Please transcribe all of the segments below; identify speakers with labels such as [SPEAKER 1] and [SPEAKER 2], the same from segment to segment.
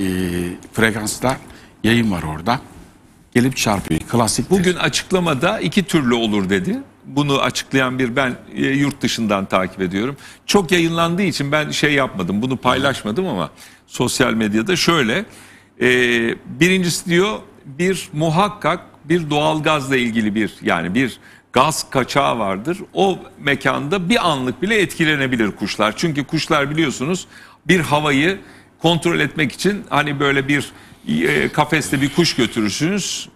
[SPEAKER 1] e, frekanslar yayın var orada. Gelip çarpıyor. Klasik. Bugün açıklamada iki türlü olur dedi. Bunu açıklayan bir ben e, yurt dışından takip ediyorum. Çok yayınlandığı için ben şey yapmadım. Bunu paylaşmadım ama sosyal medyada şöyle. E, birincisi diyor bir muhakkak bir doğalgazla ilgili bir yani bir gaz kaçağı vardır. O mekanda bir anlık bile etkilenebilir kuşlar. Çünkü kuşlar biliyorsunuz bir havayı kontrol etmek için hani böyle bir e, kafeste bir kuş götürürsünüz.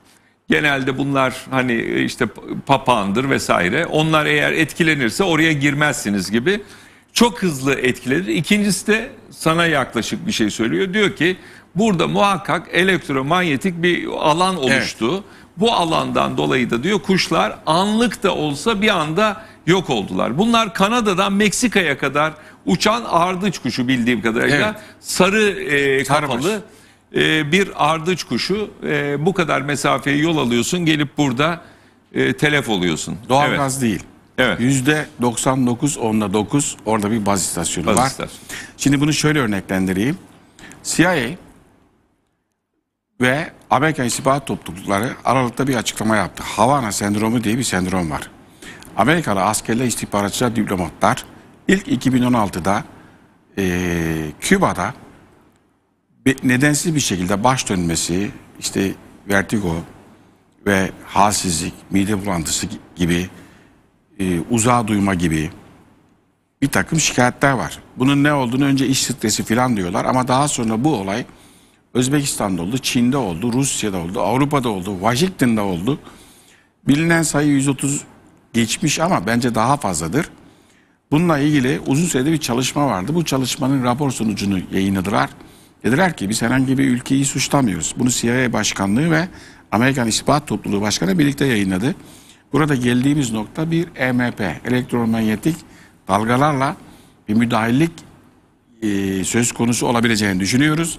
[SPEAKER 1] Genelde bunlar hani e, işte papağandır vesaire. Onlar eğer etkilenirse oraya girmezsiniz gibi. Çok hızlı etkilenir. İkincisi de sana yaklaşık bir şey söylüyor. Diyor ki burada muhakkak elektromanyetik bir alan oluştu. Evet. Bu alandan dolayı da diyor kuşlar anlık da olsa bir anda yok oldular. Bunlar Kanada'dan Meksika'ya kadar Uçan ardıç kuşu bildiğim kadarıyla evet. sarı e, kafalı e, bir ardıç kuşu. E, bu kadar mesafeyi yol alıyorsun gelip
[SPEAKER 2] burada e, telef oluyorsun. Doğalgaz evet. değil. Evet. Yüzde 99 onda 9 orada bir baz istasyonu baz var. Istasyonu. Şimdi bunu şöyle örneklendireyim. CIA ve Amerika İstihbarat Toplulukları Aralık'ta bir açıklama yaptı. Havana sendromu diye bir sendrom var. Amerikalı askerler, istihbaratçılar, diplomatlar İlk 2016'da e, Küba'da nedensiz bir şekilde baş dönmesi, işte vertigo ve halsizlik, mide bulantısı gibi, e, uzağa duyma gibi bir takım şikayetler var. Bunun ne olduğunu önce iş stresi falan diyorlar ama daha sonra bu olay Özbekistan'da oldu, Çin'de oldu, Rusya'da oldu, Avrupa'da oldu, Washington'da oldu. Bilinen sayı 130 geçmiş ama bence daha fazladır. Bununla ilgili uzun sürede bir çalışma vardı. Bu çalışmanın rapor sonucunu yayınladılar. Dediler ki biz herhangi bir ülkeyi suçlamıyoruz. Bunu CIA Başkanlığı ve Amerikan İstihbarat Topluluğu Başkanı birlikte yayınladı. Burada geldiğimiz nokta bir EMP, elektromanyetik dalgalarla bir müdahillik e, söz konusu olabileceğini düşünüyoruz.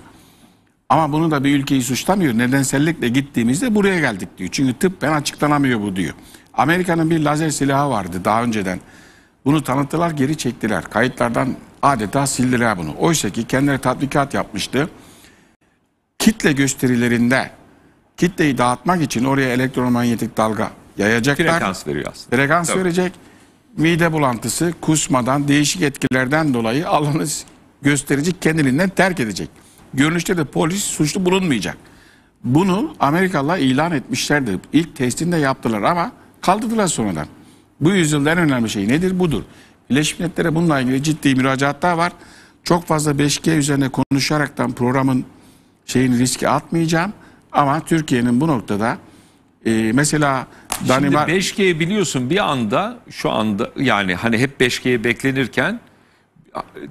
[SPEAKER 2] Ama bunu da bir ülkeyi suçlamıyor. Nedensellikle gittiğimizde buraya geldik diyor. Çünkü tıp ben açıklanamıyor bu diyor. Amerika'nın bir lazer silahı vardı daha önceden. Bunu tanıttılar geri çektiler. Kayıtlardan adeta sildiler bunu. Oysa ki kendileri tatbikat yapmıştı. Kitle gösterilerinde kitleyi dağıtmak için oraya elektromanyetik dalga yayacaklar. Frekans
[SPEAKER 1] veriyor aslında. Frekans Tabii.
[SPEAKER 2] verecek. Mide bulantısı, kusmadan, değişik etkilerden dolayı alanı gösterici kendiliğinden terk edecek. Görünüşte de polis suçlu bulunmayacak. Bunu Amerikalılar ilan etmişlerdi. İlk testini de yaptılar ama kaldırdılar sonradan. Bu yüzyılda en önemli şey nedir? Budur. Birleşmiş Milletler'e bununla ilgili ciddi müracaatlar var. Çok fazla 5G üzerine konuşaraktan programın şeyini riske atmayacağım. Ama Türkiye'nin bu noktada e, mesela Danimarka...
[SPEAKER 1] Şimdi 5G biliyorsun bir anda şu anda yani hani hep 5G beklenirken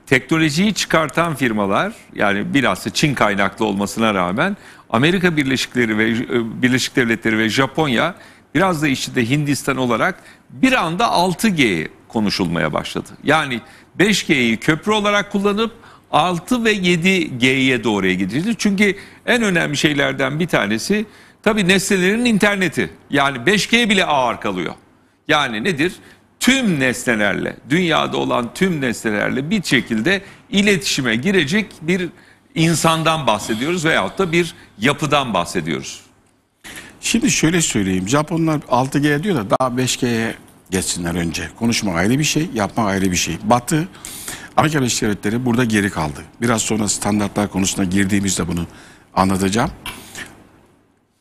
[SPEAKER 1] teknolojiyi çıkartan firmalar yani bilhassa Çin kaynaklı olmasına rağmen Amerika Birleşikleri ve e, Birleşik Devletleri ve Japonya biraz da işte de Hindistan olarak bir anda 6G konuşulmaya başladı. Yani 5G'yi köprü olarak kullanıp 6 ve 7G'ye doğru gideceğiz. Çünkü en önemli şeylerden bir tanesi tabii nesnelerin interneti. Yani 5G bile ağır kalıyor. Yani nedir? Tüm nesnelerle, dünyada olan tüm nesnelerle bir şekilde iletişime girecek bir insandan bahsediyoruz veyahut da bir yapıdan bahsediyoruz.
[SPEAKER 2] Şimdi şöyle söyleyeyim. Japonlar 6G diyor da daha 5G'ye geçsinler önce. Konuşma ayrı bir şey, yapma ayrı bir şey. Batı, Amerika Birleşik Devletleri burada geri kaldı. Biraz sonra standartlar konusuna girdiğimizde bunu anlatacağım.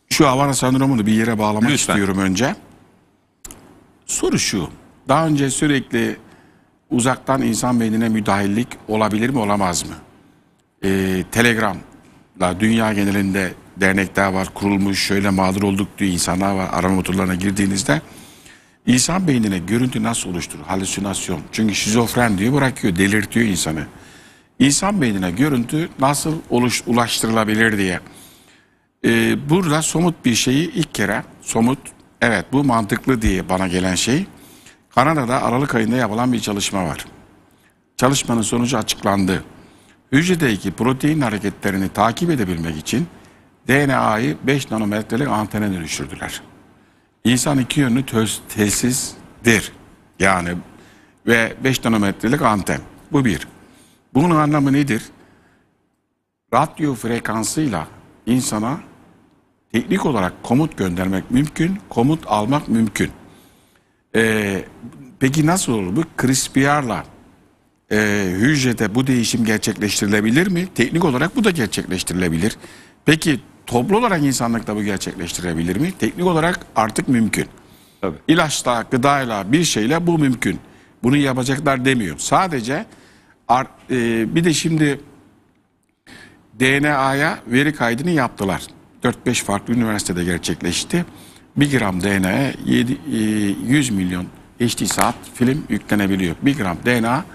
[SPEAKER 2] Şu Havana sendromunu bir yere bağlamak Lütfen. istiyorum önce. Soru şu. Daha önce sürekli uzaktan insan beynine müdahillik olabilir mi olamaz mı? Ee, Telegram'la dünya genelinde dernekler var, kurulmuş, şöyle mağdur olduk diye insanlar var. Arama motorlarına girdiğinizde insan beynine görüntü nasıl oluşturur? Halüsinasyon. Çünkü şizofren diyor bırakıyor, delirtiyor insanı. İnsan beynine görüntü nasıl oluş, ulaştırılabilir diye. Ee, burada somut bir şeyi ilk kere somut, evet bu mantıklı diye bana gelen şey. Kanada'da Aralık ayında yapılan bir çalışma var. Çalışmanın sonucu açıklandı. Hücredeki protein hareketlerini takip edebilmek için DNA'yı 5 nanometrelik antene dönüştürdüler. İnsan iki yönlü töz, Yani ve 5 nanometrelik anten. Bu bir. Bunun anlamı nedir? Radyo frekansıyla insana teknik olarak komut göndermek mümkün, komut almak mümkün. Ee, peki nasıl olur bu? CRISPR'la e, hücrede bu değişim gerçekleştirilebilir mi? Teknik olarak bu da gerçekleştirilebilir. Peki toplu olarak insanlık da bu gerçekleştirebilir mi? Teknik olarak artık mümkün. Tabii. İlaçla, gıdayla, bir şeyle bu mümkün. Bunu yapacaklar demiyor. Sadece art, e, bir de şimdi DNA'ya veri kaydını yaptılar. 4-5 farklı üniversitede gerçekleşti. 1 gram DNA'ya 100 e, milyon HD saat film yüklenebiliyor. 1 gram DNA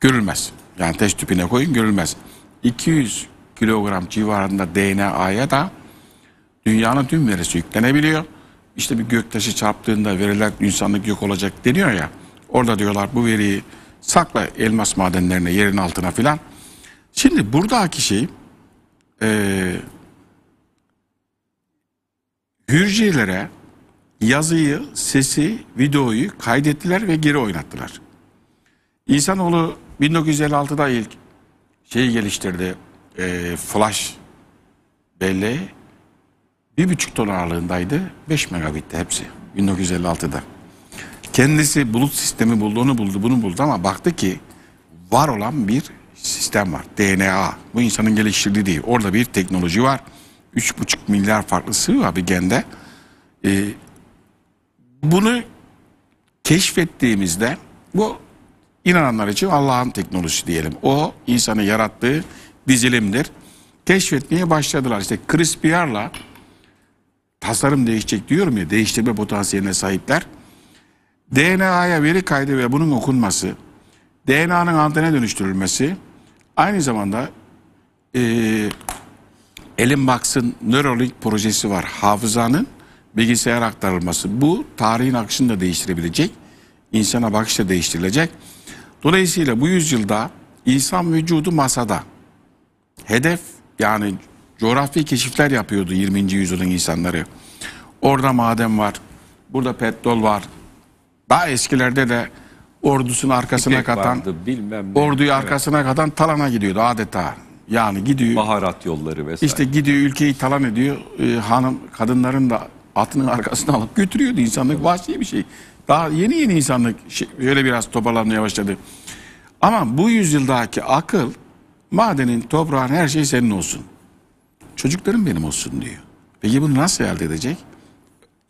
[SPEAKER 2] görülmez. Yani test tüpüne koyun görülmez. 200 kilogram civarında DNA'ya da dünyanın tüm verisi yüklenebiliyor. İşte bir göktaşı çarptığında veriler insanlık yok olacak deniyor ya. Orada diyorlar bu veriyi sakla elmas madenlerine yerin altına filan. Şimdi buradaki şey e, hürcilere yazıyı, sesi, videoyu kaydettiler ve geri oynattılar. İnsanoğlu 1956'da ilk şeyi geliştirdi e, flash belleği bir buçuk ton dolarlığındaydı. 5 megabitti hepsi 1956'da. Kendisi bulut sistemi bulduğunu buldu bunu buldu ama baktı ki var olan bir sistem var. DNA. Bu insanın geliştirdiği değil. Orada bir teknoloji var. 3,5 milyar farklı sıvı var bir gende. Ee, bunu keşfettiğimizde bu inananlar için Allah'ın teknolojisi diyelim. O insanı yarattığı dizilimdir. Keşfetmeye başladılar. İşte Chris CRISPR'la tasarım değişecek diyorum ya değiştirme potansiyeline sahipler. DNA'ya veri kaydı ve bunun okunması, DNA'nın antene dönüştürülmesi, aynı zamanda e, Elon Musk'ın Neuralink projesi var. Hafızanın bilgisayara aktarılması. Bu tarihin akışını da değiştirebilecek. insana bakış da değiştirilecek. Dolayısıyla bu yüzyılda insan vücudu masada hedef yani coğrafi keşifler yapıyordu 20. yüzyılın insanları. Orada maden var, burada petrol var. Daha eskilerde de ordusunu arkasına İpek katan, vardı, bilmem ne. orduyu evet. arkasına katan Talan'a gidiyordu adeta. Yani gidiyor. Baharat yolları vesaire. İşte gidiyor ülkeyi talan ediyor. Ee, hanım kadınların da atının arkasına alıp götürüyordu insanlık. Vahşi bir şey. Daha yeni yeni insanlık şöyle şey, biraz toparlanmaya başladı. Ama bu yüzyıldaki akıl madenin, toprağın, her şey senin olsun. Çocuklarım benim olsun diyor. Peki bunu nasıl elde edecek?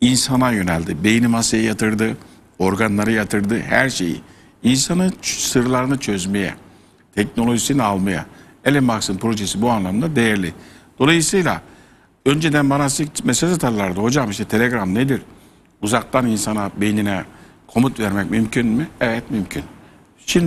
[SPEAKER 2] İnsana yöneldi. Beyni masaya yatırdı. Organları yatırdı. Her şeyi. İnsanın sırlarını çözmeye, teknolojisini almaya. Elon Musk'ın projesi bu anlamda değerli. Dolayısıyla önceden bana mesaj atarlardı. Hocam işte Telegram nedir? Uzaktan insana, beynine komut vermek mümkün mü? Evet mümkün.